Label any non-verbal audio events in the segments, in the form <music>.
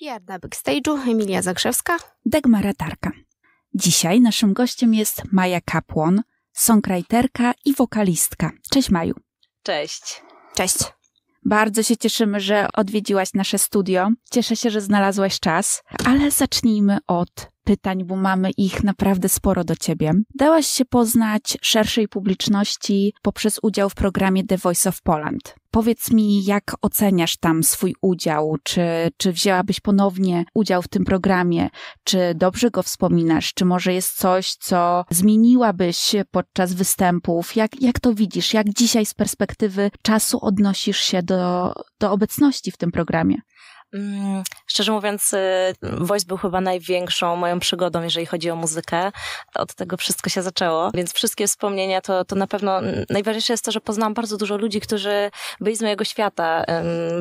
PR na backstage'u Emilia Zakrzewska, Dagmara Tarka. Dzisiaj naszym gościem jest Maja Kapłon, songwriterka i wokalistka. Cześć Maju. Cześć. Cześć. Bardzo się cieszymy, że odwiedziłaś nasze studio. Cieszę się, że znalazłaś czas, ale zacznijmy od pytań, bo mamy ich naprawdę sporo do ciebie. Dałaś się poznać szerszej publiczności poprzez udział w programie The Voice of Poland. Powiedz mi, jak oceniasz tam swój udział? Czy, czy wzięłabyś ponownie udział w tym programie? Czy dobrze go wspominasz? Czy może jest coś, co zmieniłabyś podczas występów? Jak, jak to widzisz? Jak dzisiaj z perspektywy czasu odnosisz się do, do obecności w tym programie? Mm, szczerze mówiąc, Voice y, był chyba największą moją przygodą, jeżeli chodzi o muzykę. Od tego wszystko się zaczęło, więc wszystkie wspomnienia to, to na pewno najważniejsze jest to, że poznałam bardzo dużo ludzi, którzy byli z mojego świata.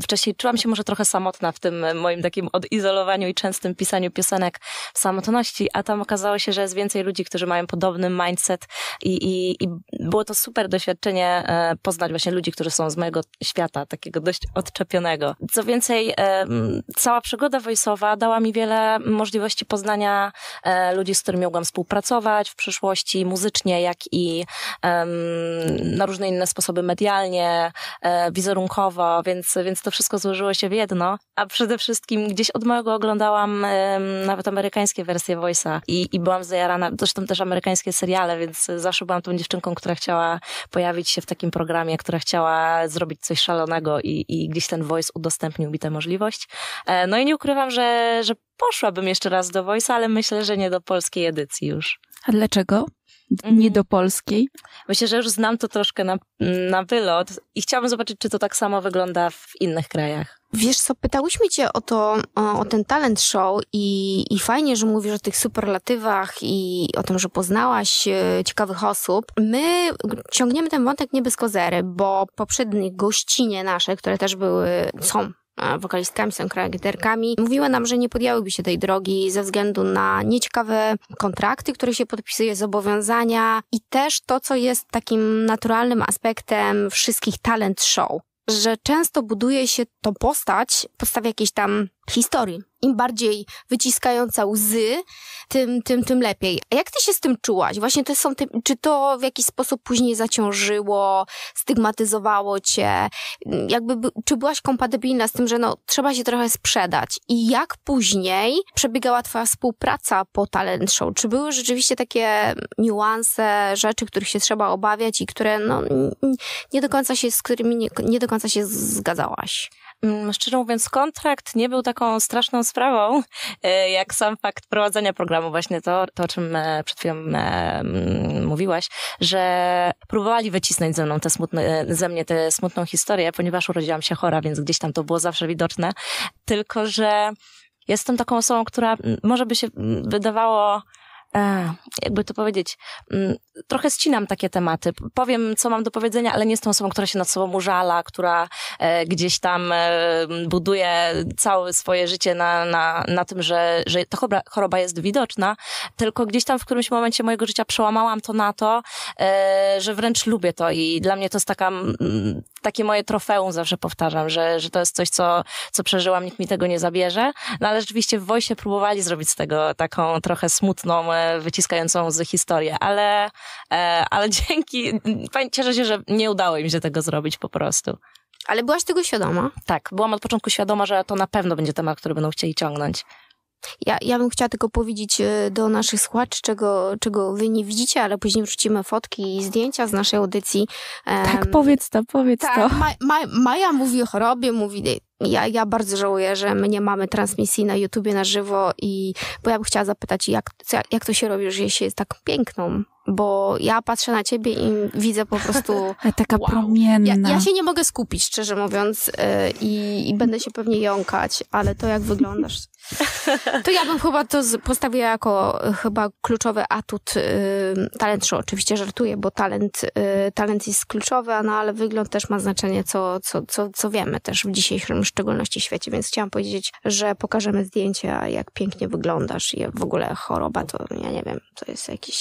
Wcześniej czułam się może trochę samotna w tym moim takim odizolowaniu i częstym pisaniu piosenek w samotności, a tam okazało się, że jest więcej ludzi, którzy mają podobny mindset i, i, i było to super doświadczenie e, poznać właśnie ludzi, którzy są z mojego świata, takiego dość odczepionego. Co więcej, cała przygoda wojsowa dała mi wiele możliwości poznania e, ludzi, z którymi mogłam współpracować w przyszłości, muzycznie, jak i na różne inne sposoby medialnie, e, wizerunkowo, więc, więc to wszystko złożyło się w jedno. A przede wszystkim gdzieś od małego oglądałam nawet amerykańskie wersje Voice'a i, i byłam zajarana, zresztą też amerykańskie seriale, więc zawsze byłam tą dziewczynką, która chciała pojawić się w takim programie, która chciała zrobić coś szalonego i, i gdzieś ten Voice udostępnił mi tę możliwość. E, no i nie ukrywam, że, że poszłabym jeszcze raz do Voice, ale myślę, że nie do polskiej edycji już. A dlaczego? Mhm. nie do polskiej? Myślę, że już znam to troszkę na, na wylot i chciałabym zobaczyć, czy to tak samo wygląda w innych krajach. Wiesz co, pytałyśmy cię o to, o, o, ten talent show i, i fajnie, że mówisz o tych superlatywach i o tym, że poznałaś e, ciekawych osób. My ciągniemy ten wątek nie bez kozery, bo poprzednie gościnie nasze, które też były, są wokalistkami, są kragerkami, mówiły nam, że nie podjęłyby się tej drogi ze względu na nieciekawe kontrakty, które się podpisuje, zobowiązania i też to, co jest takim naturalnym aspektem wszystkich talent show, że często buduje się tą postać, podstawia jakiejś tam historii. Im bardziej wyciskająca łzy, tym, tym, tym lepiej. A jak ty się z tym czułaś? Właśnie to są te, czy to w jakiś sposób później zaciążyło, stygmatyzowało cię? Jakby, czy byłaś kompatybilna z tym, że no, trzeba się trochę sprzedać? I jak później przebiegała twoja współpraca po talent show? Czy były rzeczywiście takie niuanse, rzeczy, których się trzeba obawiać i które no, nie do końca się, z którymi nie, nie do końca się zgadzałaś? Mm, szczerze mówiąc, kontrakt nie był taką straszną sprawą, e, jak sam fakt prowadzenia programu, właśnie to, to o czym e, przed chwilą e, mm, mówiłaś, że próbowali wycisnąć ze, mną te smutne, ze mnie tę smutną historię, ponieważ urodziłam się chora, więc gdzieś tam to było zawsze widoczne. Tylko, że jestem taką osobą, która mm, może by się wydawało E, jakby to powiedzieć, mm, trochę ścinam takie tematy. Powiem, co mam do powiedzenia, ale nie jestem osobą, która się nad sobą użala, która e, gdzieś tam e, buduje całe swoje życie na, na, na tym, że, że ta choroba jest widoczna, tylko gdzieś tam w którymś momencie mojego życia przełamałam to na to, że wręcz lubię to i dla mnie to jest taka mm, takie moje trofeum zawsze powtarzam, że, że to jest coś, co, co przeżyłam, nikt mi tego nie zabierze. No ale rzeczywiście w Wojsie próbowali zrobić z tego taką trochę smutną, e, wyciskającą z historię, ale, e, ale <laughs> dzięki, cieszę się, że nie udało im się tego zrobić po prostu. Ale byłaś tego świadoma? Tak, byłam od początku świadoma, że to na pewno będzie temat, który będą chcieli ciągnąć. Ja, ja bym chciała tylko powiedzieć e, do naszych słuchaczy, czego, czego wy nie widzicie, ale później wrzucimy fotki i zdjęcia z naszej audycji. Tak, um, powiedz to, powiedz tak, to. Ma, ma, Maja mówi o chorobie, mówi ja, ja bardzo żałuję, że my nie mamy transmisji na YouTubie na żywo i bo ja bym chciała zapytać, jak, jak to się robi, że się jest tak piękną? bo ja patrzę na ciebie i widzę po prostu... <laughs> Taka wow. promienna. Ja, ja, się nie mogę skupić, szczerze mówiąc, y, i, i będę się pewnie jąkać, ale to jak wyglądasz... <laughs> To ja bym chyba to postawiła jako y, chyba kluczowy atut y, talent talentu. Oczywiście żartuję, bo talent, talent jest kluczowy, no, ale wygląd też ma znaczenie, co, co, co, co wiemy też w dzisiejszym szczególności świecie. Więc chciałam powiedzieć, że pokażemy zdjęcia, jak pięknie wyglądasz i w ogóle choroba, to ja nie wiem, to jest jakiś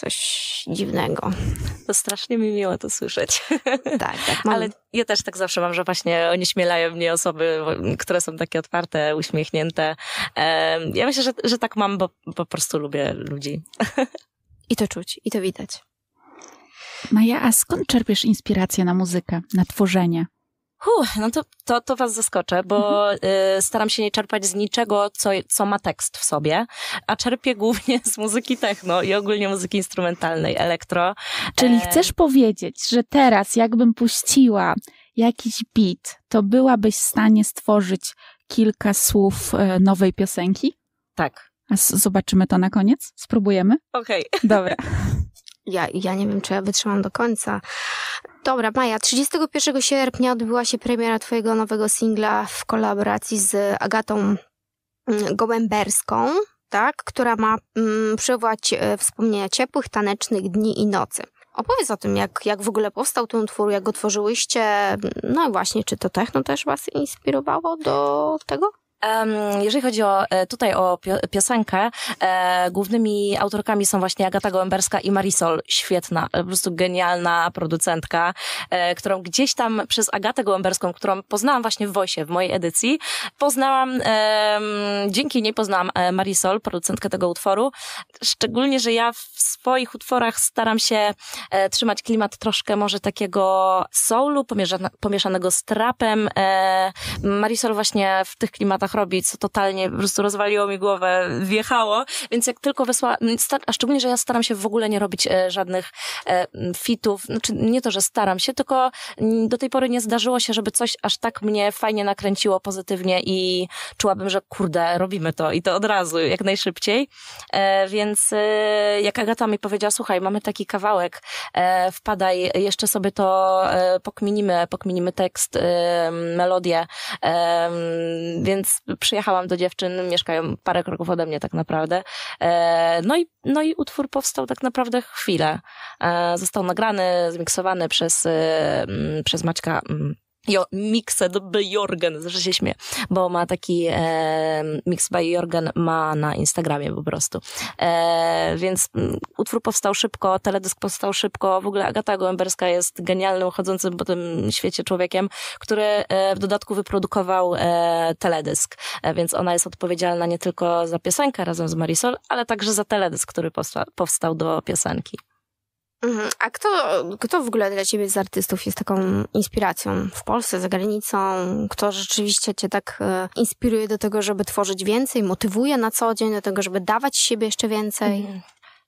coś dziwnego. To strasznie mi miło to słyszeć. Tak, tak. <laughs> Mam... Ale ja też tak zawsze mam, że właśnie onieśmielają mnie osoby, które są takie otwarte, uśmiechnięte. Ja myślę, że, że tak mam, bo, bo po prostu lubię ludzi. I to czuć, i to widać. Maja, a skąd czerpiesz inspirację na muzykę, na tworzenie? Huh, no to, to, to was zaskoczę, bo mhm. y, staram się nie czerpać z niczego, co, co ma tekst w sobie, a czerpię głównie z muzyki techno i ogólnie muzyki instrumentalnej, elektro. Czyli e, chcesz powiedzieć, że teraz jakbym puściła jakiś beat, to byłabyś w stanie stworzyć kilka słów e, nowej piosenki? Tak. A zobaczymy to na koniec? Spróbujemy? Okej. Okay. Dobra. <laughs> ja, ja nie wiem, czy ja wytrzymam do końca. Dobra, Maja, 31 sierpnia odbyła się premiera Twojego nowego singla w kolaboracji z Agatą mm, Gołęberską, tak? która ma mm, przywołać e, wspomnienia ciepłych, tanecznych dni i nocy. Opowiedz o tym, jak, jak w ogóle powstał ten twór, jak go tworzyłyście. No i właśnie, czy to techno też Was inspirowało do tego? Jeżeli chodzi o, e, tutaj o piosenkę, e, głównymi autorkami są właśnie Agata Gołęberska i Marisol. Świetna, e, po prostu genialna producentka, którą gdzieś tam przez Agatę Gołęberską, którą poznałam właśnie w Wojsie, w mojej edycji, poznałam, dzięki niej poznałam Marisol, producentkę tego utworu. Szczególnie, że ja w swoich utworach staram się trzymać klimat troszkę może takiego soulu pomieszanego z trapem. Marisol właśnie w tych klimatach robić co totalnie po prostu rozwaliło mi głowę, wjechało, więc jak tylko wysła, no a szczególnie, że ja staram się w ogóle nie robić e, żadnych e, fitów, znaczy nie to, że staram się, tylko do tej pory nie zdarzyło się, żeby coś aż tak mnie fajnie nakręciło pozytywnie i czułabym, że kurde, robimy to i to od razu, jak najszybciej, e, więc jak Agata mi powiedziała, słuchaj, mamy taki kawałek, wpadaj, jeszcze sobie to pokminimy, pokminimy tekst, melodię, więc przyjechałam do dziewczyn, mieszkają parę kroków ode mnie tak naprawdę. E, no i, no i utwór powstał tak naprawdę chwilę. E, został nagrany, zmiksowany przez, e, mm, przez Maćka mm, jo, Mixed no, by Jorgen, że się śmieję, bo ma taki e, Mix by Jorgen ma na Instagramie po prostu. E, więc m, mm, utwór powstał szybko, teledysk powstał szybko, w ogóle Agata Gołęberska jest genialnym, chodzącym po tym świecie człowiekiem, który e, w dodatku wyprodukował e, teledysk, e, więc ona jest odpowiedzialna nie tylko za piosenkę razem z Marisol, ale także za teledysk, który powsta powstał do piosenki. Mhm. A kto, kto w ogóle dla ciebie z artystów jest taką inspiracją w Polsce, za granicą? Kto rzeczywiście cię tak e, inspiruje do tego, żeby tworzyć więcej, motywuje na co dzień do tego, żeby dawać siebie jeszcze więcej? Mhm.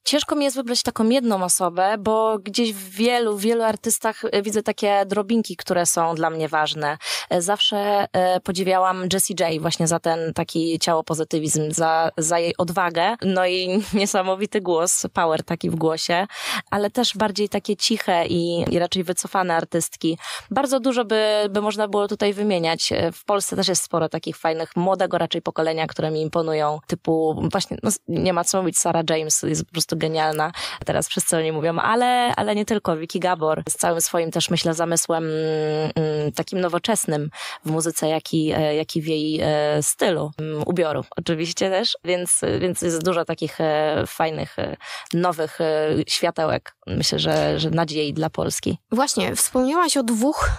Ciężko mi jest wybrać taką jedną osobę, bo gdzieś w wielu, wielu artystach e, widzę takie drobinki, które są dla mnie ważne. E, zawsze e, podziwiałam Jessie J właśnie za ten taki ciało pozytywizm, za, za jej odwagę, no i <laughs> niesamowity głos, power taki w głosie, ale też bardziej takie ciche i, i raczej wycofane artystki. Bardzo dużo by, by można było tutaj wymieniać. W Polsce też jest sporo takich fajnych, młodego raczej pokolenia, które mi imponują, typu właśnie, no, nie ma co mówić, Sarah James jest po prostu prostu genialna. Teraz wszyscy o niej mówią, ale, ale nie tylko. Vicky Gabor z całym swoim też, myślę, zamysłem mm, mm, takim nowoczesnym w muzyce, jaki, e, jaki w jej e, stylu mm, ubioru oczywiście też, więc, więc jest dużo takich e, fajnych, nowych światełek, myślę, że, że nadziei dla Polski. Właśnie, wspomniałaś o dwóch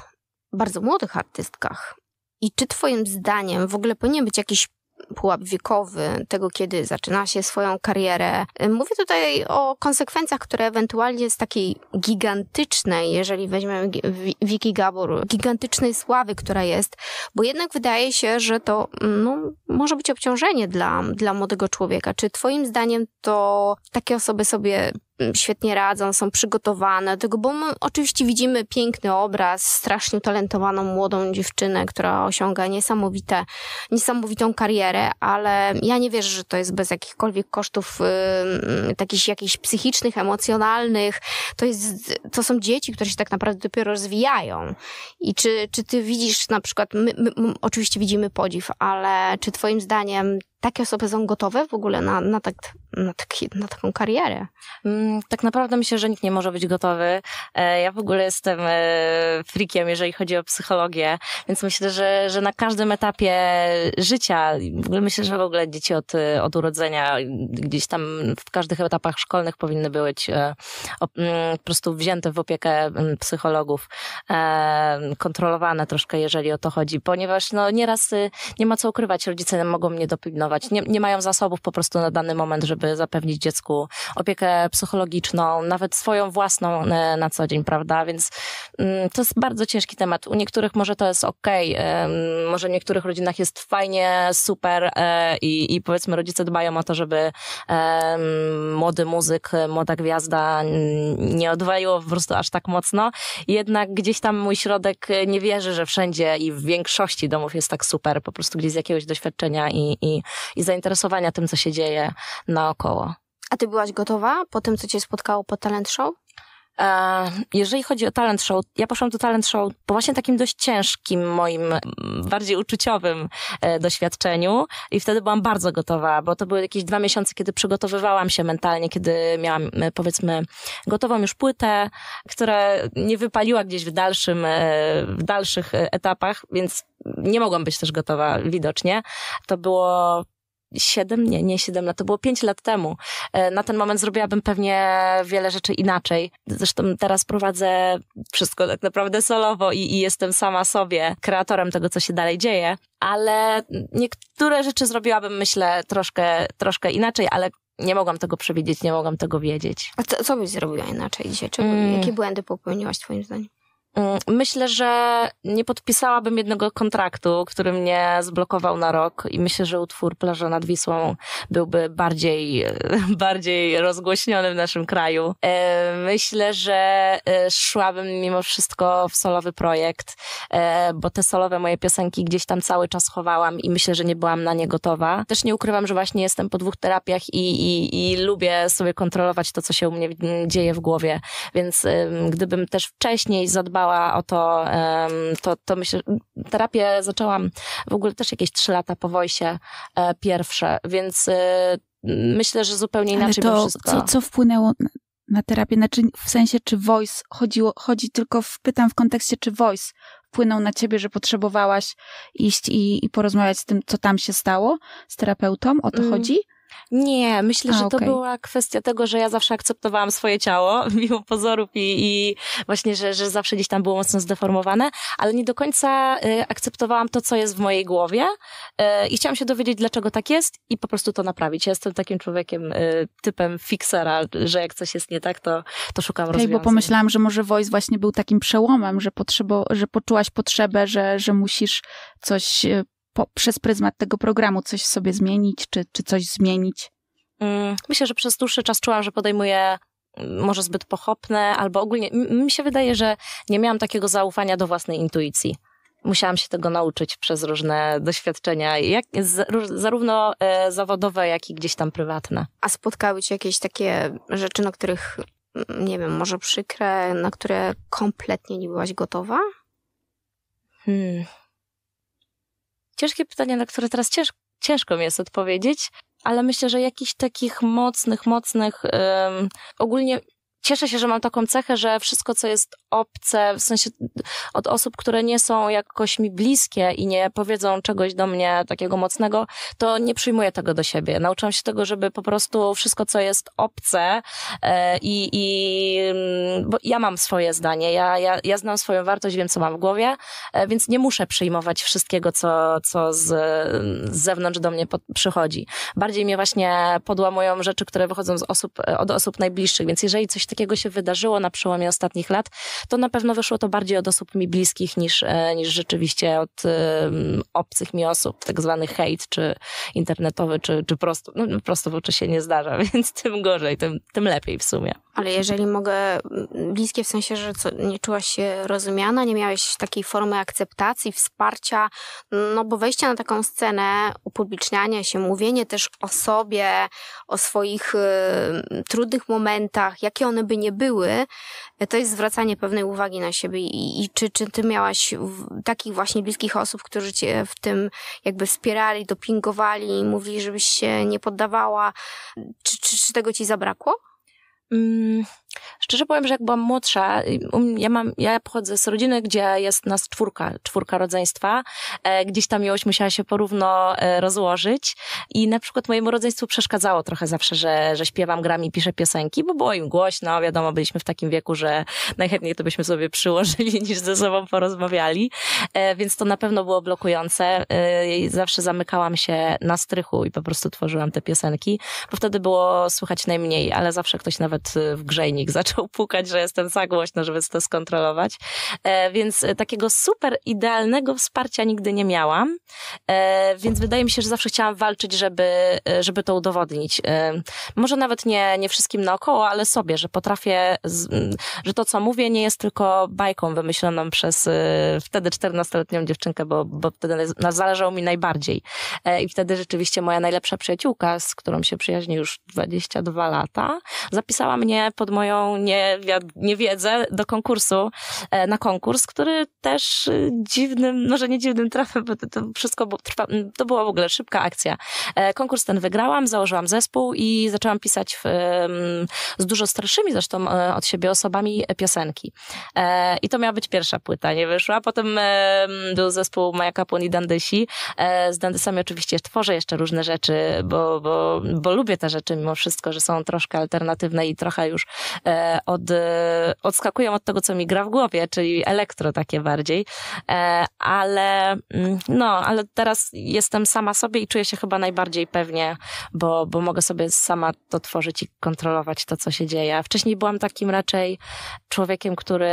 bardzo młodych artystkach. I czy Twoim zdaniem w ogóle powinien być jakiś pułap wiekowy, tego kiedy zaczyna się swoją karierę. Mówię tutaj o konsekwencjach, które ewentualnie z takiej gigantycznej, jeżeli weźmiemy Wiki Gabor, gigantycznej sławy, która jest, bo jednak wydaje się, że to mm, no, może być obciążenie dla, dla młodego człowieka. Czy Twoim zdaniem to takie osoby sobie Mm, świetnie radzą, są przygotowane do tego, bo my oczywiście widzimy piękny obraz, strasznie talentowaną młodą dziewczynę, która osiąga niesamowite, niesamowitą karierę, ale ja nie wierzę, że to jest bez jakichkolwiek kosztów yy, takich, jakichś psychicznych, emocjonalnych. To, jest, to są dzieci, które się tak naprawdę dopiero rozwijają. I czy, czy ty widzisz na przykład, my, my, my oczywiście widzimy podziw, ale czy twoim zdaniem takie osoby są gotowe w ogóle na, na, tak, na, taki, na taką karierę? Mm, tak naprawdę myślę, że nikt nie może być gotowy. E, ja w ogóle jestem e, frikiem, jeżeli chodzi o psychologię, więc myślę, że, że na każdym etapie życia, myślę, że w ogóle dzieci od, od urodzenia gdzieś tam w każdych etapach szkolnych powinny być e, mm, po prostu wzięte w opiekę mm, psychologów, kontrolowane troszkę, jeżeli o to chodzi, ponieważ no, nieraz y, nie ma co ukrywać, rodzice mogą mnie dopilnować, nie, nie mają zasobów po prostu na dany moment, żeby zapewnić dziecku opiekę psychologiczną, nawet swoją własną e, na co dzień, prawda? Więc mm, to jest bardzo ciężki temat. U niektórych może to jest okej, okay. może w niektórych rodzinach jest fajnie, super e, i, i powiedzmy rodzice dbają o to, żeby młody muzyk, młoda gwiazda nie odwaliło po prostu aż tak mocno. Jednak gdzieś tam mój środek e, nie wierzy, że wszędzie i w większości domów jest tak super, po prostu gdzieś z jakiegoś doświadczenia i, i i zainteresowania tym, co się dzieje naokoło. A ty byłaś gotowa po tym, co cię spotkało po talent show? E, jeżeli chodzi o talent show, ja poszłam do talent show po właśnie takim dość ciężkim moim, bardziej uczuciowym e, doświadczeniu i wtedy byłam bardzo gotowa, bo to były jakieś dwa miesiące, kiedy przygotowywałam się mentalnie, kiedy miałam e, powiedzmy gotową już płytę, która nie wypaliła gdzieś w dalszym, w dalszych etapach, więc nie mogłam być też gotowa widocznie. To było siedem, nie, nie siedem lat, to było pięć lat temu. E, na ten moment zrobiłabym pewnie wiele rzeczy inaczej. Zresztą teraz prowadzę wszystko tak naprawdę solowo i, i jestem sama sobie kreatorem tego, co się dalej dzieje, ale niektóre rzeczy zrobiłabym, myślę, troszkę, troszkę inaczej, ale nie mogłam tego przewidzieć, nie mogłam tego wiedzieć. A co, co byś zrobiła inaczej dzisiaj? Czego, mm. Jakie błędy popełniłaś twoim zdaniem? Mm, myślę, że nie podpisałabym jednego kontraktu, który mnie zblokował na rok i myślę, że utwór Plaża nad Wisłą byłby bardziej, <laughs> bardziej rozgłośniony w naszym kraju. E, myślę, że e, szłabym mimo wszystko w solowy projekt, e, bo te solowe moje piosenki gdzieś tam cały czas chowałam i myślę, że nie byłam na nie gotowa. Też nie ukrywam, że właśnie jestem po dwóch terapiach i, i, i lubię sobie kontrolować to, co się u mnie dzieje w głowie, więc gdybym też wcześniej zadbała dbała o to, to, to myślę, terapię zaczęłam w ogóle też jakieś trzy lata po Wojsie e, pierwsze, więc y, myślę, że zupełnie inaczej Ale to, wszystko. Co, co wpłynęło na terapię? Znaczy w sensie, czy voice chodziło, chodzi tylko, w, pytam w kontekście, czy voice wpłynął na ciebie, że potrzebowałaś iść i, i porozmawiać z tym, co tam się stało z terapeutą? O to mm. chodzi? Nie, myślę, A, że okay. to była kwestia tego, że ja zawsze akceptowałam swoje ciało, <laughs> mimo pozorów i, i właśnie, że, że zawsze gdzieś tam było mocno zdeformowane, ale nie do końca y, akceptowałam to, co jest w mojej głowie y, i chciałam się dowiedzieć, dlaczego tak jest i po prostu to naprawić. Ja jestem takim człowiekiem, y, typem fixera, że jak coś jest nie tak, to, to szukam okay, rozwiązań. bo pomyślałam, że może Voice właśnie był takim przełomem, że, potrzebo, że poczułaś potrzebę, że, że musisz coś y, po, przez pryzmat tego programu coś sobie zmienić, czy, czy coś zmienić? Mm, myślę, że przez dłuższy czas czułam, że podejmuję mm, może zbyt pochopne, albo ogólnie mi się wydaje, że nie miałam takiego zaufania do własnej intuicji. Musiałam się tego nauczyć przez różne doświadczenia, jak, zarówno e, zawodowe, jak i gdzieś tam prywatne. A spotkały ci jakieś takie rzeczy, na których, nie wiem, może przykre, na które kompletnie nie byłaś gotowa? Hmm, Ciężkie pytanie, na które teraz cięż, ciężko mi jest odpowiedzieć, ale myślę, że jakichś takich mocnych, mocnych, um, ogólnie cieszę się, że mam taką cechę, że wszystko, co jest obce, w sensie od osób, które nie są jakoś mi bliskie i nie powiedzą czegoś do mnie takiego mocnego, to nie przyjmuję tego do siebie. Nauczyłam się tego, żeby po prostu wszystko, co jest obce e, i, i mm, bo ja mam swoje zdanie, ja, ja, ja znam swoją wartość, wiem, co mam w głowie, e, więc nie muszę przyjmować wszystkiego, co, co z, z zewnątrz do mnie pod, przychodzi. Bardziej mnie właśnie podłamują rzeczy, które wychodzą z osób, e, od osób najbliższych, więc jeżeli coś takiego się wydarzyło na przełomie ostatnich lat, to na pewno wyszło to bardziej od osób mi bliskich niż, e, niż rzeczywiście od um, obcych mi osób, tak zwany hejt, czy internetowy, czy, czy prosto. No, no prosto w oczy się nie zdarza, <laughs> więc tym gorzej, tym, tym lepiej w sumie. Ale jeżeli mogę, bliskie w sensie, że co, nie czułaś się rozumiana, nie miałeś takiej formy akceptacji, wsparcia, no bo wejście na taką scenę, upublicznianie się, mówienie też o sobie, o swoich y, trudnych momentach, jakie one by nie były, to jest zwracanie pewnej uwagi na siebie i, i czy, czy ty miałaś takich właśnie bliskich osób, którzy cię w tym jakby wspierali, dopingowali, mówili, żebyś się nie poddawała, czy, czy, czy tego ci zabrakło? Mm, Szczerze powiem, że jak byłam młodsza, ja, mam, ja pochodzę z rodziny, gdzie jest nas czwórka, czwórka rodzeństwa. E, gdzieś ta miłość musiała się porówno e, rozłożyć i na przykład mojemu rodzeństwu przeszkadzało trochę zawsze, że, że śpiewam, gram i piszę piosenki, bo było im głośno, wiadomo, byliśmy w takim wieku, że najchętniej to byśmy sobie przyłożyli <laughs> niż ze sobą porozmawiali, e, więc to na pewno było blokujące. Zawsze zamykałam się na strychu i po prostu tworzyłam te piosenki, bo wtedy było słychać najmniej, ale zawsze ktoś nawet w grzejni dzwonik <laughs> zaczął pukać, że jestem za głośno, żeby to skontrolować. E, więc e, takiego super idealnego wsparcia nigdy nie miałam. E, więc wydaje mi się, że zawsze chciałam walczyć, żeby, żeby to udowodnić. Może nawet nie, nie wszystkim naokoło, ale sobie, że potrafię, że to, co mówię, nie jest tylko bajką wymyśloną przez wtedy 14-letnią dziewczynkę, bo, bo wtedy zależało mi najbardziej. I wtedy rzeczywiście moja najlepsza przyjaciółka, z którą się przyjaźni już 22 lata, zapisała mnie pod moją moją niewi- niewiedzę do konkursu, e, na konkurs, który też e, dziwnym, może no, nie dziwnym trafem, bo to, to wszystko bo, trwa, to była w ogóle szybka akcja. E, konkurs ten wygrałam, założyłam zespół i zaczęłam pisać w, z dużo starszymi zresztą od siebie osobami piosenki. I to miała być pierwsza płyta, nie wyszła. Potem był zespół Maja Kapłon i Dandysi. Z Dandysami oczywiście tworzę jeszcze różne rzeczy, bo, bo, bo lubię te rzeczy mimo wszystko, że są troszkę alternatywne i trochę już E, od, e, odskakują od tego, co mi gra w głowie, czyli elektro takie bardziej, e, ale mm, no, ale teraz jestem sama sobie i czuję się chyba najbardziej pewnie, bo, bo mogę sobie sama to tworzyć i kontrolować to, co się dzieje. Wcześniej byłam takim raczej człowiekiem, który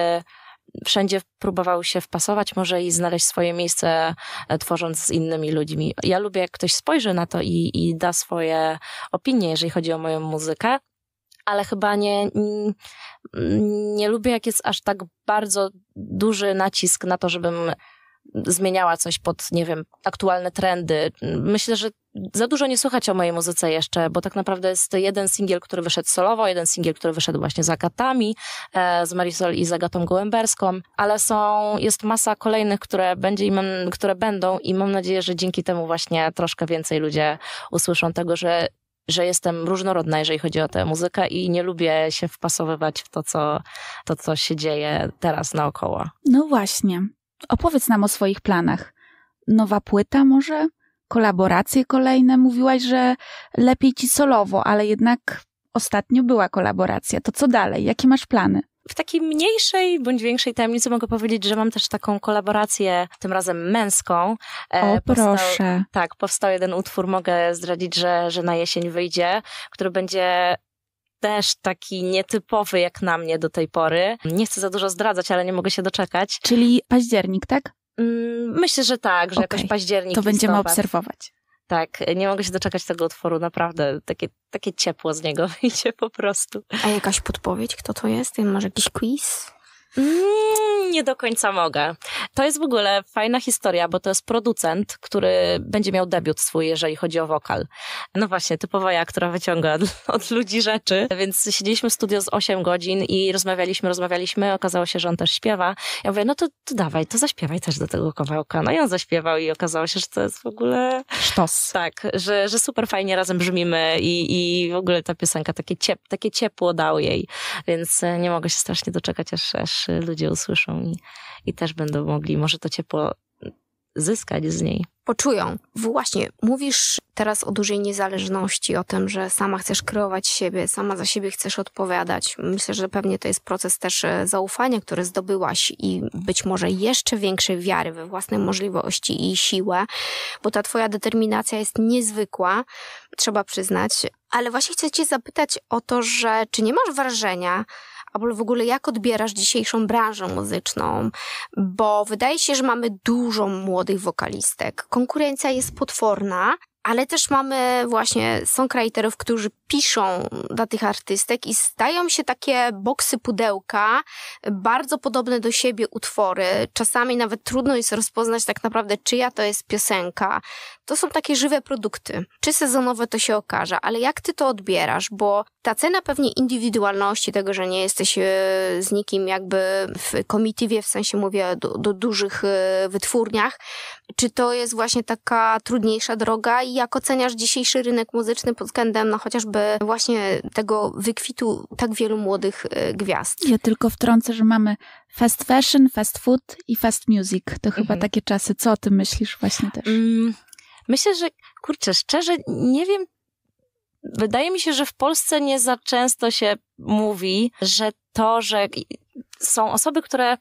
wszędzie próbował się wpasować, może i znaleźć swoje miejsce, tworząc z innymi ludźmi. Ja lubię, jak ktoś spojrzy na to i, i da swoje opinie, jeżeli chodzi o moją muzykę ale chyba nie, mm, nie lubię, jak jest aż tak bardzo duży nacisk na to, żebym zmieniała coś pod, nie wiem, aktualne trendy. Myślę, że za dużo nie słuchać o mojej muzyce jeszcze, bo tak naprawdę jest jeden singiel, który wyszedł solowo, jeden singiel, który wyszedł właśnie z Agatami, e, z Marisol i z Agatą Gołęberską, ale są, jest masa kolejnych, które, będzie i mam, które będą i mam nadzieję, że dzięki temu właśnie troszkę więcej ludzie usłyszą tego, że że jestem różnorodna, jeżeli chodzi o tę muzykę i nie lubię się wpasowywać w to, co, to, co się dzieje teraz naokoło. No właśnie. Opowiedz nam o swoich planach. Nowa płyta może? Kolaboracje kolejne? Mówiłaś, że lepiej ci solowo, ale jednak ostatnio była kolaboracja. To co dalej? Jakie masz plany? w takiej mniejszej bądź większej tajemnicy mogę powiedzieć, że mam też taką kolaborację, tym razem męską. E, o, powstał, proszę. Tak, powstał jeden utwór, mogę zdradzić, że, że na jesień wyjdzie, który będzie też taki nietypowy jak na mnie do tej pory. Nie chcę za dużo zdradzać, ale nie mogę się doczekać. Czyli październik, tak? Mm, myślę, że tak, że okay. jakoś październik. To będziemy obserwować. Tak, nie mogę się doczekać tego utworu, naprawdę. Takie, takie ciepło z niego <laughs> wyjdzie po prostu. A jakaś podpowiedź, kto to jest? Może jakiś quiz? Mm, nie do końca mogę. To jest w ogóle fajna historia, bo to jest producent, który będzie miał debiut swój, jeżeli chodzi o wokal. No właśnie, typowa ja, która wyciąga od, <laughs> od ludzi rzeczy. Więc siedzieliśmy w studio z 8 godzin i rozmawialiśmy, rozmawialiśmy. Okazało się, że on też śpiewa. Ja mówię, no to, to dawaj, to zaśpiewaj też do tego kawałka. No i on zaśpiewał i okazało się, że to jest w ogóle... Sztos. Tak, że, że super fajnie razem brzmimy i, i w ogóle ta piosenka takie, ciep, takie ciepło dał jej. Więc e, nie mogę się strasznie doczekać, aż, aż też ludzie usłyszą i, i też będą mogli może to ciepło zyskać z niej. Poczują. Właśnie, mówisz teraz o dużej niezależności, o tym, że sama chcesz kreować siebie, sama za siebie chcesz odpowiadać. Myślę, że pewnie to jest proces też e, zaufania, które zdobyłaś i być może jeszcze większej wiary we własne możliwości i siłę, bo ta twoja determinacja jest niezwykła, trzeba przyznać. Ale właśnie chcę cię zapytać o to, że czy nie masz wrażenia, albo w ogóle jak odbierasz dzisiejszą branżę muzyczną, bo wydaje się, że mamy dużo młodych wokalistek. Konkurencja jest potworna, ale też mamy właśnie songwriterów, którzy piszą dla tych artystek i stają się takie boksy pudełka, bardzo podobne do siebie utwory. Czasami nawet trudno jest rozpoznać tak naprawdę, czyja to jest piosenka. To są takie żywe produkty. Czy sezonowe to się okaże, ale jak ty to odbierasz? Bo ta cena pewnie indywidualności, tego, że nie jesteś e, z nikim jakby w komitywie, w sensie mówię do, do dużych e, wytwórniach, czy to jest właśnie taka trudniejsza droga i jak oceniasz dzisiejszy rynek muzyczny pod względem no, chociażby właśnie tego wykwitu tak wielu młodych e, gwiazd? Ja tylko wtrącę, że mamy fast fashion, fast food i fast music. To chyba mhm. takie czasy. Co o tym myślisz właśnie też? Mm, myślę, że kurczę, szczerze nie wiem, Wydaje mi się, że w Polsce nie za często się mówi, że to, że są osoby, które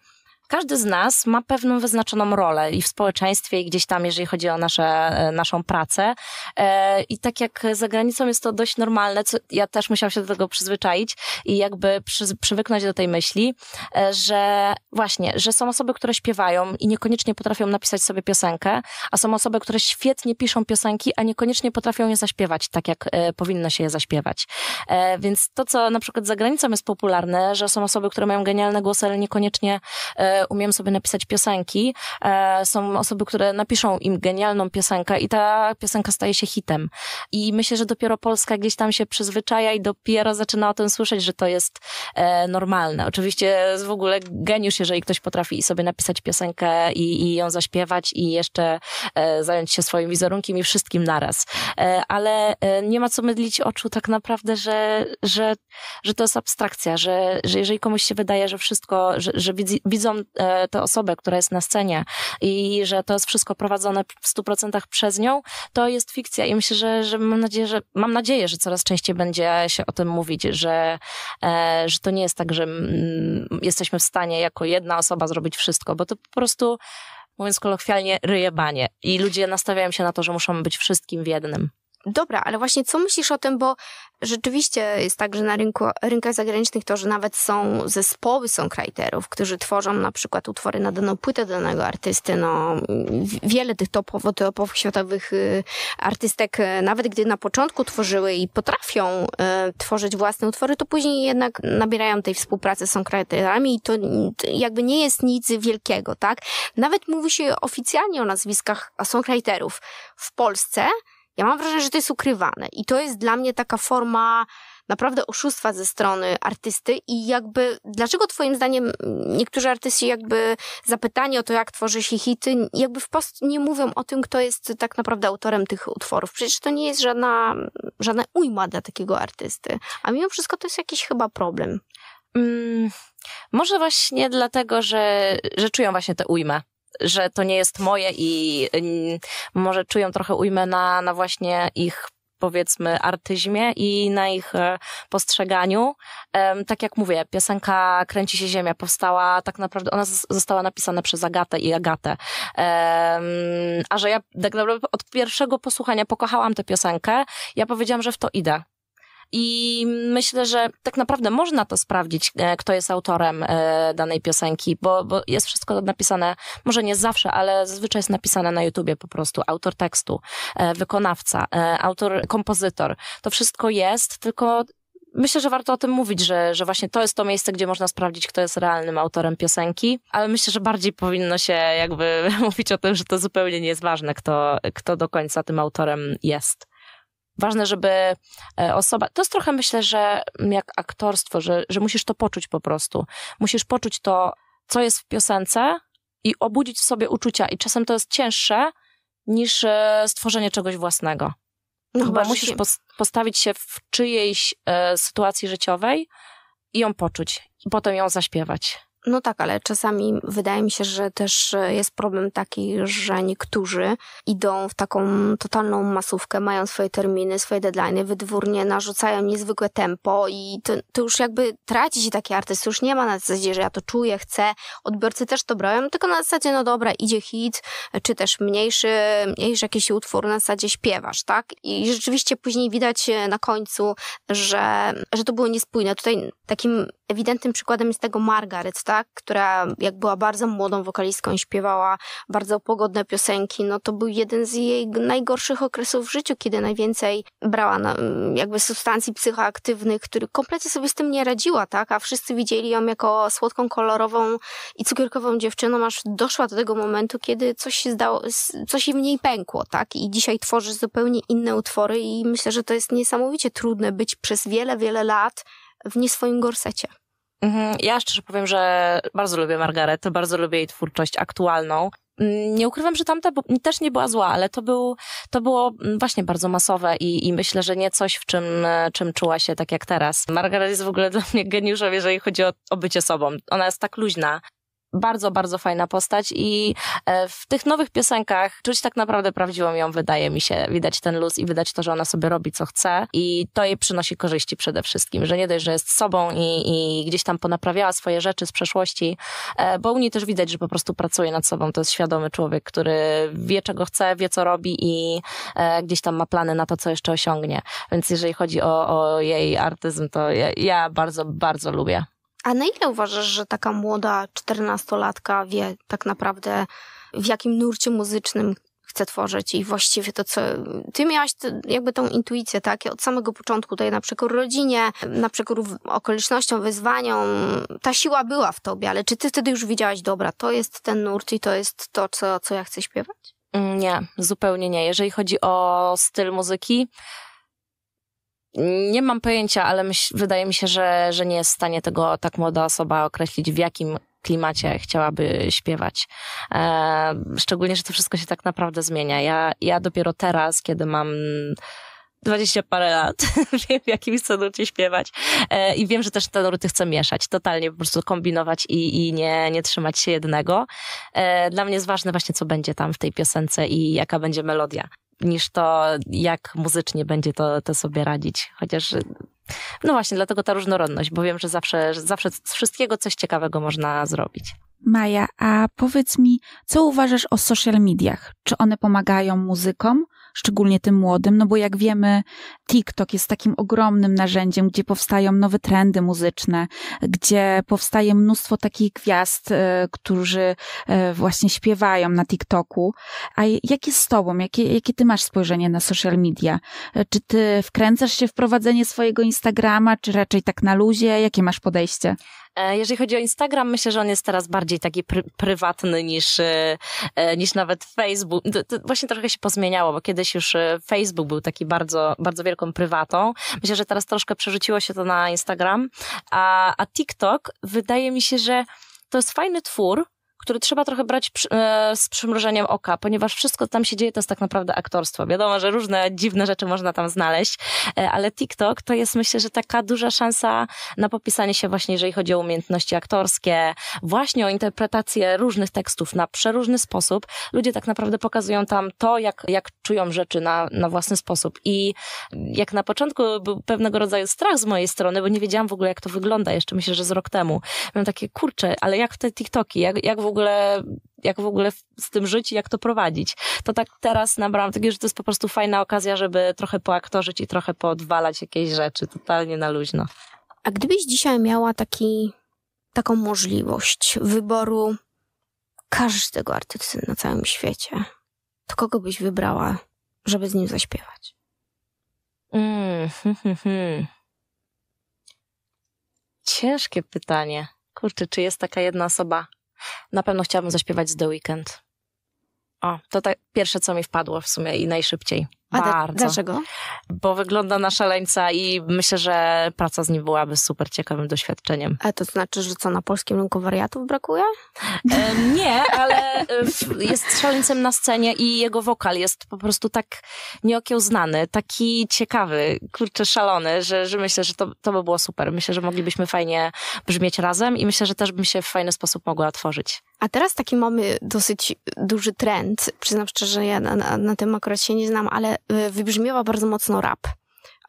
każdy z nas ma pewną wyznaczoną rolę i w społeczeństwie, i gdzieś tam, jeżeli chodzi o nasze, e, naszą pracę. E, I tak jak za granicą jest to dość normalne, co ja też musiałam się do tego przyzwyczaić i jakby przy, przywyknąć do tej myśli, e, że właśnie, że są osoby, które śpiewają i niekoniecznie potrafią napisać sobie piosenkę, a są osoby, które świetnie piszą piosenki, a niekoniecznie potrafią je zaśpiewać tak, jak powinno się je zaśpiewać. Więc to, co na przykład za granicą jest popularne, że są osoby, które mają genialne głosy, ale niekoniecznie umiem umieją sobie napisać piosenki. E, są osoby, które napiszą im genialną piosenkę i ta piosenka staje się hitem. I myślę, że dopiero Polska gdzieś tam się przyzwyczaja i dopiero zaczyna o tym słyszeć, że to jest e, normalne. Oczywiście w ogóle geniusz, jeżeli ktoś potrafi sobie napisać piosenkę i, i ją zaśpiewać i jeszcze e, zająć się swoim wizerunkiem i wszystkim naraz. Ale nie ma co mydlić oczu tak naprawdę, że, że, że to jest abstrakcja, że, że jeżeli komuś się wydaje, że wszystko, że, że widzą E, tę osobę, która jest na scenie i że to jest wszystko prowadzone w 100% przez nią, to jest fikcja i myślę, że, że mam nadzieję, że mam nadzieję, że coraz częściej będzie się o tym mówić, że, e, że to nie jest tak, że jesteśmy w stanie jako jedna osoba zrobić wszystko, bo to po prostu mówiąc kolokwialnie, ryjebanie. I ludzie nastawiają się na to, że muszą być wszystkim w jednym dobra, ale właśnie co myślisz o tym, bo rzeczywiście jest tak, że na rynku, rynkach zagranicznych to, że nawet są zespoły songwriterów, którzy tworzą na przykład utwory na daną płytę danego artysty. No, wiele tych topowo, topowych światowych y, artystek, y, nawet gdy na początku tworzyły i potrafią y, tworzyć własne utwory, to później jednak nabierają tej współpracy z songwriterami i to, to jakby nie jest nic wielkiego, tak? Nawet mówi się oficjalnie o nazwiskach songwriterów w Polsce, ja mam wrażenie, że to jest ukrywane i to jest dla mnie taka forma naprawdę oszustwa ze strony artysty i jakby dlaczego twoim zdaniem niektórzy artyści jakby zapytani o to, jak tworzy się hity, jakby wprost nie mówią o tym, kto jest tak naprawdę autorem tych utworów. Przecież to nie jest żadna, żadna ujma dla takiego artysty. A mimo wszystko to jest jakiś chyba problem. Hmm, może właśnie dlatego, że, że czują właśnie tę ujmę że to nie jest moje i mm, może czują trochę ujmę na, na właśnie ich powiedzmy artyzmie i na ich e, postrzeganiu. Tak jak mówię, piosenka Kręci się Ziemia powstała tak naprawdę, ona została napisana przez Agatę i Agatę. A że ja tak naprawdę od pierwszego posłuchania pokochałam tę piosenkę, ja powiedziałam, że w to idę. I myślę, że tak naprawdę można to sprawdzić, e, kto jest autorem e, danej piosenki, bo, bo jest wszystko napisane, może nie zawsze, ale zazwyczaj jest napisane na YouTubie po prostu. Autor tekstu, e, wykonawca, autor, kompozytor. To wszystko jest, tylko myślę, że warto o tym mówić, że, że właśnie to jest to miejsce, gdzie można sprawdzić, kto jest realnym autorem piosenki, ale myślę, że bardziej powinno się jakby <laughs> mówić o tym, że to zupełnie nie jest ważne, kto, kto do końca tym autorem jest ważne, żeby e, osoba. To jest trochę myślę, że jak aktorstwo, że, że musisz to poczuć po prostu. Musisz poczuć to, co jest w piosence i obudzić w sobie uczucia. I czasem to jest cięższe niż e, stworzenie czegoś własnego. No chyba musisz pos postawić się w czyjejś e, sytuacji życiowej i ją poczuć, i potem ją zaśpiewać. No tak, ale czasami wydaje mi się, że też e, jest problem taki, że niektórzy idą w taką totalną masówkę, mają swoje terminy, swoje deadlines, wydwórnie narzucają niezwykłe tempo i to, to już jakby traci się taki artyst, już nie ma na zasadzie, że ja to czuję, chcę, odbiorcy też to brałem, tylko na zasadzie, no dobra, idzie hit, czy też mniejszy, mniejszy jakiś utwór, na zasadzie śpiewasz, tak? I rzeczywiście później widać e, na końcu, że, że to było niespójne. Tutaj takim Ewidentnym przykładem jest tego Margaret, tak? która jak była bardzo młodą wokalistką i śpiewała bardzo pogodne piosenki, no to był jeden z jej najgorszych okresów w życiu, kiedy najwięcej brała na, jakby substancji psychoaktywnych, który kompletnie sobie z tym nie radziła, tak? a wszyscy widzieli ją jako słodką, kolorową i cukierkową dziewczyną, aż doszła do tego momentu, kiedy coś się, zdało, coś im w niej pękło tak? i dzisiaj tworzy zupełnie inne utwory i myślę, że to jest niesamowicie trudne być przez wiele, wiele lat w nie swoim gorsecie. Mhm. Ja szczerze powiem, że bardzo lubię Margaret, bardzo lubię jej twórczość aktualną. Mm, nie ukrywam, że tamta też nie była zła, ale to, był, to było mm, właśnie bardzo masowe i, i myślę, że nie coś, w czym, e, czym czuła się tak jak teraz. Margaret jest w ogóle dla mnie geniuszem, jeżeli chodzi o, o bycie sobą. Ona jest tak luźna, bardzo, bardzo fajna postać i e, w tych nowych piosenkach czuć tak naprawdę prawdziwą ją, wydaje mi się. Widać ten luz i wydać to, że ona sobie robi, co chce i to jej przynosi korzyści przede wszystkim, że nie dość, że jest sobą i, i gdzieś tam ponaprawiała swoje rzeczy z przeszłości, e, bo u niej też widać, że po prostu pracuje nad sobą. To jest świadomy człowiek, który wie, czego chce, wie, co robi i e, gdzieś tam ma plany na to, co jeszcze osiągnie. Więc jeżeli chodzi o, o jej artyzm, to ja, ja bardzo, bardzo lubię. A na ile uważasz, że taka młoda czternastolatka wie tak naprawdę, w jakim nurcie muzycznym chce tworzyć i właściwie to, co ty miałaś jakby tą intuicję, tak? Od samego początku tutaj na przekór rodzinie, na przekór okolicznościom, wyzwaniom, ta siła była w tobie, ale czy ty wtedy już widziałaś, dobra, to jest ten nurt i to jest to, co, co ja chcę śpiewać? Mm, nie, zupełnie nie. Jeżeli chodzi o styl muzyki, nie mam pojęcia, ale myśl, wydaje mi się, że, że nie jest w stanie tego tak młoda osoba określić, w jakim klimacie chciałaby śpiewać. E, szczególnie, że to wszystko się tak naprawdę zmienia. Ja, ja dopiero teraz, kiedy mam dwadzieścia parę lat, <laughs> wiem w jakim chcę nucie śpiewać e, i wiem, że też te nuty chcę mieszać, totalnie po prostu kombinować i, i nie, nie trzymać się jednego. E, dla mnie jest ważne właśnie, co będzie tam w tej piosence i jaka będzie melodia niż to, jak muzycznie będzie to, to sobie radzić. Chociaż no właśnie, dlatego ta różnorodność, bo wiem, że zawsze, że zawsze z wszystkiego coś ciekawego można zrobić. Maja, a powiedz mi, co uważasz o social mediach? Czy one pomagają muzykom? szczególnie tym młodym, no bo jak wiemy, TikTok jest takim ogromnym narzędziem, gdzie powstają nowe trendy muzyczne, gdzie powstaje mnóstwo takich gwiazd, e, którzy e, właśnie śpiewają na TikToku. A jakie z tobą, jakie, jakie ty masz spojrzenie na social media? E, czy ty wkręcasz się w prowadzenie swojego Instagrama, czy raczej tak na luzie? Jakie masz podejście? E, jeżeli chodzi o Instagram, myślę, że on jest teraz bardziej taki pr prywatny niż, e, e, niż nawet Facebook. To, to właśnie trochę się pozmieniało, bo kiedyś już Facebook był taki bardzo, bardzo wielką prywatą. Myślę, że teraz troszkę przerzuciło się to na Instagram. A, a TikTok wydaje mi się, że to jest fajny twór, który trzeba trochę brać przy, e, z przymrużeniem oka, ponieważ wszystko, co tam się dzieje, to jest tak naprawdę aktorstwo. Wiadomo, że różne dziwne rzeczy można tam znaleźć, e, ale TikTok to jest myślę, że taka duża szansa na popisanie się właśnie, jeżeli chodzi o umiejętności aktorskie, właśnie o interpretację różnych tekstów na przeróżny sposób. Ludzie tak naprawdę pokazują tam to, jak, jak czują rzeczy na, na własny sposób i jak na początku był pewnego rodzaju strach z mojej strony, bo nie wiedziałam w ogóle, jak to wygląda. Jeszcze myślę, że z rok temu. Miałam takie, kurcze, ale jak te TikToki, jak, jak w ogóle ogóle jak w ogóle z tym żyć i jak to prowadzić. To tak teraz nabrałam takiego, że to jest po prostu fajna okazja, żeby trochę poaktorzyć i trochę podwalać jakieś rzeczy totalnie na luźno. A gdybyś dzisiaj miała taki, taką możliwość wyboru każdego artysty na całym świecie, to kogo byś wybrała, żeby z nim zaśpiewać? Mm, hmm, hmm, hmm. Ciężkie pytanie. Kurczę, czy jest taka jedna osoba, na pewno chciałabym zaśpiewać z The Weekend. O, to tak pierwsze, co mi wpadło w sumie i najszybciej. A Bardzo. Dlaczego? Bo wygląda na szaleńca i myślę, że praca z nim byłaby super ciekawym doświadczeniem. A to znaczy, że co, na polskim rynku wariatów brakuje? E, nie, ale e, jest szaleńcem na scenie i jego wokal jest po prostu tak nieokiełznany, taki ciekawy, kurczę, szalony, że, że myślę, że to, to by było super. Myślę, że moglibyśmy fajnie brzmieć razem i myślę, że też bym się w fajny sposób mogła otworzyć. A teraz taki mamy dosyć duży trend. Przyznam szczerze, ja na, na, na tym akurat się nie znam, ale e, wybrzmiewa bardzo mocno rap.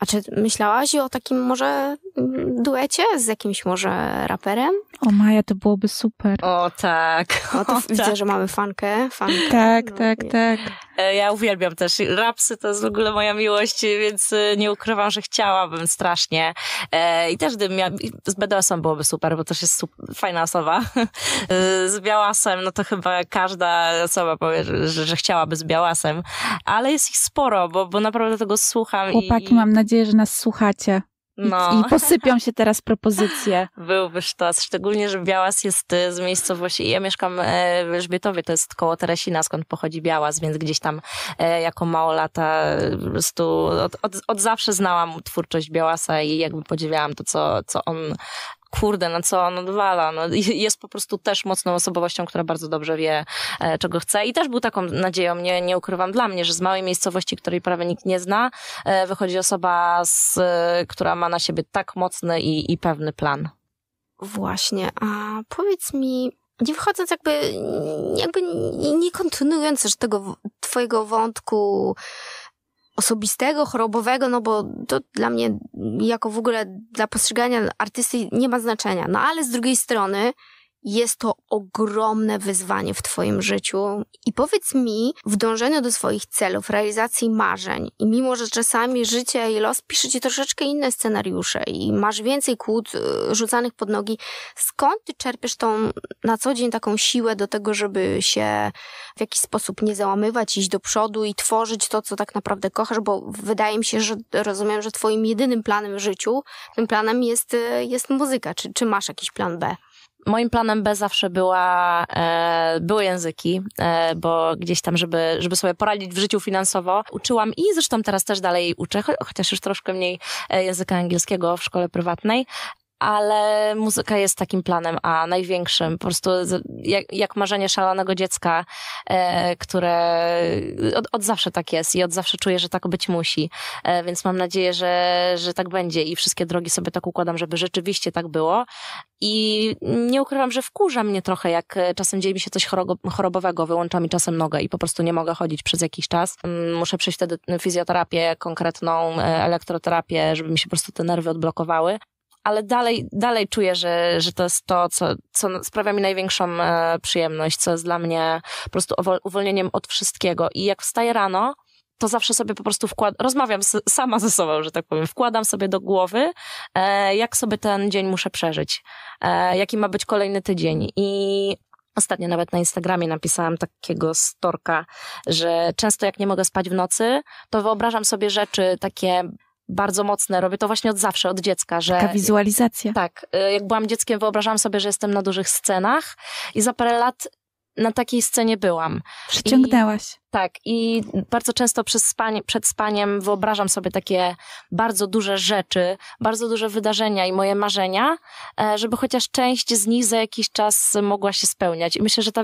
A czy myślałaś o takim może mm, duecie z jakimś może raperem? O Maja, to byłoby super. O tak. O, to o, widzę, tak. że mamy fankę. fankę. Tak, no, tak, nie. tak. E, ja uwielbiam też rapsy, to jest w ogóle moja miłość, więc e, nie ukrywam, że chciałabym strasznie. E, I też gdybym miała, z BDS-em byłoby super, bo też jest super, fajna osoba. Z Białasem, no to chyba każda osoba powie, że, że chciałaby z Białasem, ale jest ich sporo, bo, bo naprawdę tego słucham. Chłopaki, i... mam nadzieję, nadzieję, że nas słuchacie. I, no. I, posypią się teraz propozycje. <laughs> Byłby sztos, szczególnie, że Białas jest y, z miejscowości, ja mieszkam e, w Elżbietowie, to jest koło Teresina, skąd pochodzi Białas, więc gdzieś tam e, jako małolata e, po prostu od, od, od zawsze znałam twórczość Białasa i jakby podziwiałam to, co, co on kurde, na no co on odwala. No, jest po prostu też mocną osobowością, która bardzo dobrze wie, e, czego chce. I też był taką nadzieją, nie, nie ukrywam dla mnie, że z małej miejscowości, której prawie nikt nie zna, e, wychodzi osoba, z, e, która ma na siebie tak mocny i, i pewny plan. Właśnie, a powiedz mi, nie wchodząc jakby, jakby nie kontynuując już tego twojego wątku osobistego, chorobowego, no bo to dla mnie, jako w ogóle dla postrzegania artysty nie ma znaczenia. No ale z drugiej strony, jest to ogromne wyzwanie w Twoim życiu i powiedz mi, w dążeniu do swoich celów, realizacji marzeń, i mimo że czasami życie i los pisze Ci troszeczkę inne scenariusze i masz więcej kłód y, rzucanych pod nogi, skąd Ty czerpiesz tą na co dzień taką siłę do tego, żeby się w jakiś sposób nie załamywać, iść do przodu i tworzyć to, co tak naprawdę kochasz, bo wydaje mi się, że rozumiem, że Twoim jedynym planem w życiu, tym planem jest, y, jest muzyka. Czy, czy masz jakiś plan B? Moim planem B zawsze była, e, były języki, e, bo gdzieś tam, żeby, żeby sobie poradzić w życiu finansowo, uczyłam i zresztą teraz też dalej uczę, chociaż już troszkę mniej e, języka angielskiego w szkole prywatnej, ale muzyka jest takim planem A, największym. Po prostu jak, jak marzenie szalonego dziecka, e, które od, od, zawsze tak jest i od zawsze czuję, że tak być musi. E, więc mam nadzieję, że, że tak będzie i wszystkie drogi sobie tak układam, żeby rzeczywiście tak było. I nie ukrywam, że wkurza mnie trochę, jak e, czasem dzieje mi się coś chorobowego, wyłącza mi czasem nogę i po prostu nie mogę chodzić przez jakiś czas. Mm, muszę przejść wtedy e, fizjoterapię konkretną, e, elektroterapię, żeby mi się po prostu te nerwy odblokowały ale dalej, dalej czuję, że, że to jest to, co, co sprawia mi największą e, przyjemność, co jest dla mnie po prostu uwolnieniem od wszystkiego. I jak wstaję rano, to zawsze sobie po prostu wkładam, rozmawiam z, sama ze sobą, że tak powiem, wkładam sobie do głowy, e, jak sobie ten dzień muszę przeżyć, e, jaki ma być kolejny tydzień. I ostatnio nawet na Instagramie napisałam takiego storka, że często jak nie mogę spać w nocy, to wyobrażam sobie rzeczy takie bardzo mocne. Robię to właśnie od zawsze, od dziecka. Że, Taka wizualizacja. Tak. Y, jak byłam dzieckiem, wyobrażałam sobie, że jestem na dużych scenach i za parę lat na takiej scenie byłam. Przyciągnęłaś. I, tak, i bardzo często spanie, przed spaniem wyobrażam sobie takie bardzo duże rzeczy, bardzo duże wydarzenia i moje marzenia, e, żeby chociaż część z nich za jakiś czas mogła się spełniać. I myślę, że ta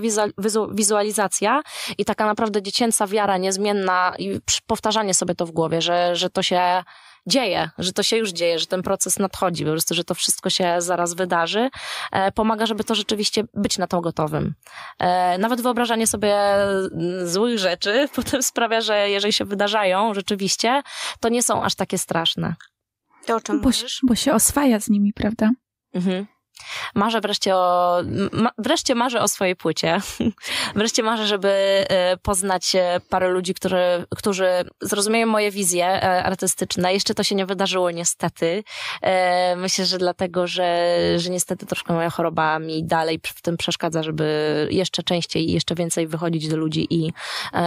wizualizacja i taka naprawdę dziecięca wiara niezmienna i powtarzanie sobie to w głowie, że, że to się dzieje, że to się już dzieje, że ten proces nadchodzi, po prostu, że to wszystko się zaraz wydarzy, e, pomaga, żeby to rzeczywiście być na to gotowym. E, nawet wyobrażanie sobie mm, złych rzeczy <laughs> potem sprawia, że jeżeli się wydarzają rzeczywiście, to nie są aż takie straszne. To o czym bo, mówisz? Bo się oswaja z nimi, prawda? Mhm. Marzę wreszcie o, ma, wreszcie marzę o swojej płycie. <laughs> wreszcie marzę, żeby e, poznać e, parę ludzi, którzy, którzy zrozumieją moje wizje e, artystyczne. Jeszcze to się nie wydarzyło niestety. Myślę, że dlatego, że, że niestety troszkę moja choroba mi dalej w tym przeszkadza, żeby jeszcze częściej i jeszcze więcej wychodzić do ludzi i,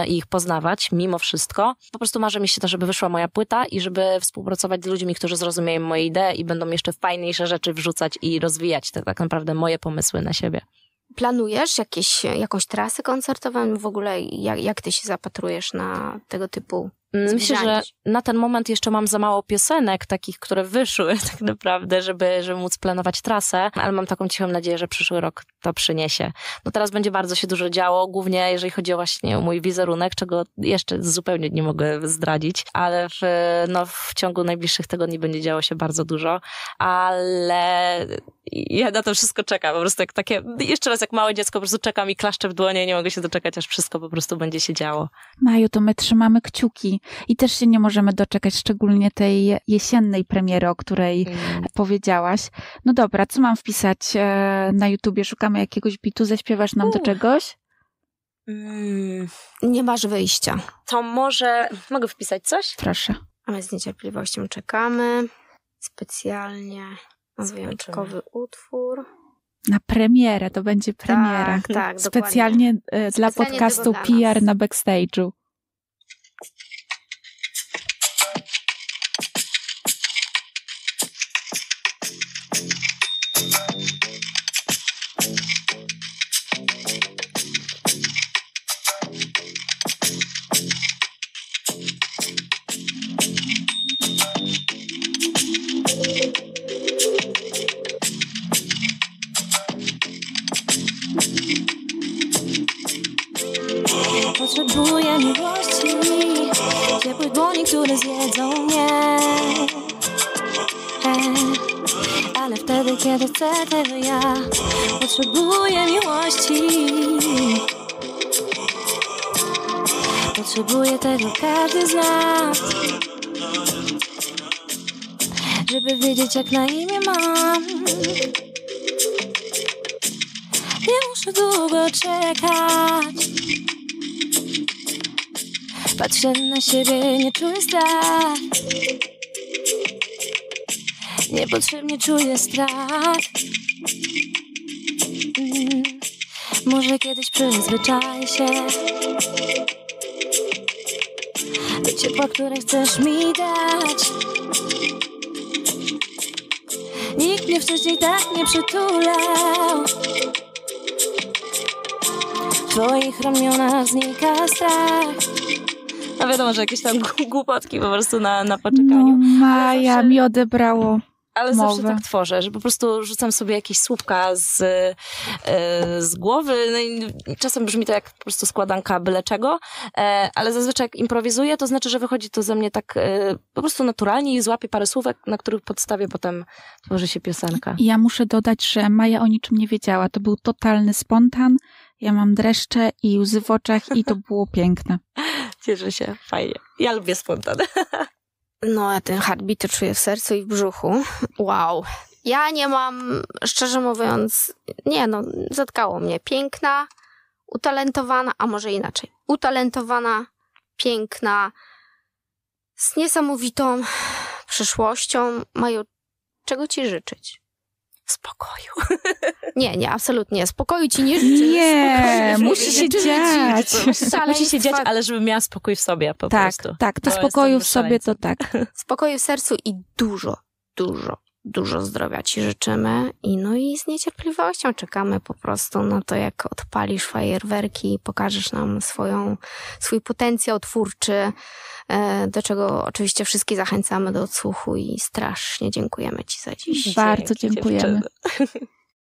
i ich poznawać, mimo wszystko. Po prostu marzę mi się to, żeby wyszła moja płyta i żeby współpracować z ludźmi, którzy zrozumieją moje idee i będą jeszcze fajniejsze rzeczy wrzucać i rozwijać rozwijać tak naprawdę moje pomysły na siebie. Planujesz jakieś, jakąś trasę koncertową? W ogóle jak, jak ty się zapatrujesz na tego typu mm, Myślę, że na ten moment jeszcze mam za mało piosenek takich, które wyszły <laughs> tak naprawdę, żeby, żeby móc planować trasę, ale mam taką cichą nadzieję, że przyszły rok to przyniesie. No teraz będzie bardzo się dużo działo, głównie jeżeli chodzi o mój wizerunek, czego jeszcze zupełnie nie mogę zdradzić, ale w, no, w ciągu najbliższych tygodni będzie działo się bardzo dużo, ale ja na to wszystko czekam, po prostu jak takie, jeszcze raz jak małe dziecko po prostu czekam i klaszczę w dłonie, nie mogę się doczekać, aż wszystko po prostu będzie się działo. Maju, to my trzymamy kciuki i też się nie możemy doczekać, szczególnie tej jesiennej premiery, o której mm. powiedziałaś. No dobra, co mam wpisać e, na YouTubie? Szukamy jakiegoś bitu, zaśpiewasz nam do czegoś? Mm. Nie masz wyjścia. To może, mogę wpisać coś? Proszę. A My z niecierpliwością czekamy. Specjalnie Wyjątkowy utwór. Na premierę, to będzie premiera. Tak, tak Specjalnie dokładnie. dla Specjalnie podcastu PR na backstage'u. Ale wtedy, kiedy chcę tego ja Potrzebuję miłości Potrzebuję tego każdy z nas Żeby wiedzieć jak na imię mam Nie muszę długo czekać Patrzę na siebie, nie czuję strach Niepotrzebnie czuję strach mm, Może kiedyś przyzwyczaj się Do ciepła, które chcesz mi dać Nikt mnie wcześniej tak nie przytulał W twoich ramionach znika strach A no wiadomo, że jakieś tam głupotki po prostu na, na poczekaniu. No, Maja mi odebrało ale mowy. zawsze tak tworzę, że po prostu rzucam sobie jakieś słupka z, e, z głowy. No i czasem brzmi to jak po prostu składanka byle czego, e, ale zazwyczaj jak improwizuję, to znaczy, że wychodzi to ze mnie tak e, po prostu naturalnie i złapię parę słówek, na których podstawie potem tworzy się piosenka. Ja muszę dodać, że Maja o niczym nie wiedziała. To był totalny spontan. Ja mam dreszcze i łzy w oczach i to było piękne. <laughs> Cieszę się, fajnie. Ja lubię spontan. <laughs> No, ja ten heartbeat czuję w sercu i w brzuchu. Wow. Ja nie mam, szczerze mówiąc, nie no, zatkało mnie. Piękna, utalentowana, a może inaczej. Utalentowana, piękna, z niesamowitą przyszłością mają czego ci życzyć spokoju. Nie, nie, absolutnie. Spokoju ci nie życzę. Nie, musi się dziać. Musi się dziać, ale żeby miała spokój w sobie po tak, prostu. Tak, to, to spokoju w sobie to tak. Spokoju w sercu i dużo, dużo Dużo zdrowia Ci życzymy i no i z niecierpliwością czekamy po prostu na to, jak odpalisz fajerwerki i pokażesz nam swoją, swój potencjał twórczy, e, do czego oczywiście wszystkie zachęcamy do odsłuchu i strasznie dziękujemy Ci za dziś. Bardzo dziękujemy. Dziewczyny. <laughs>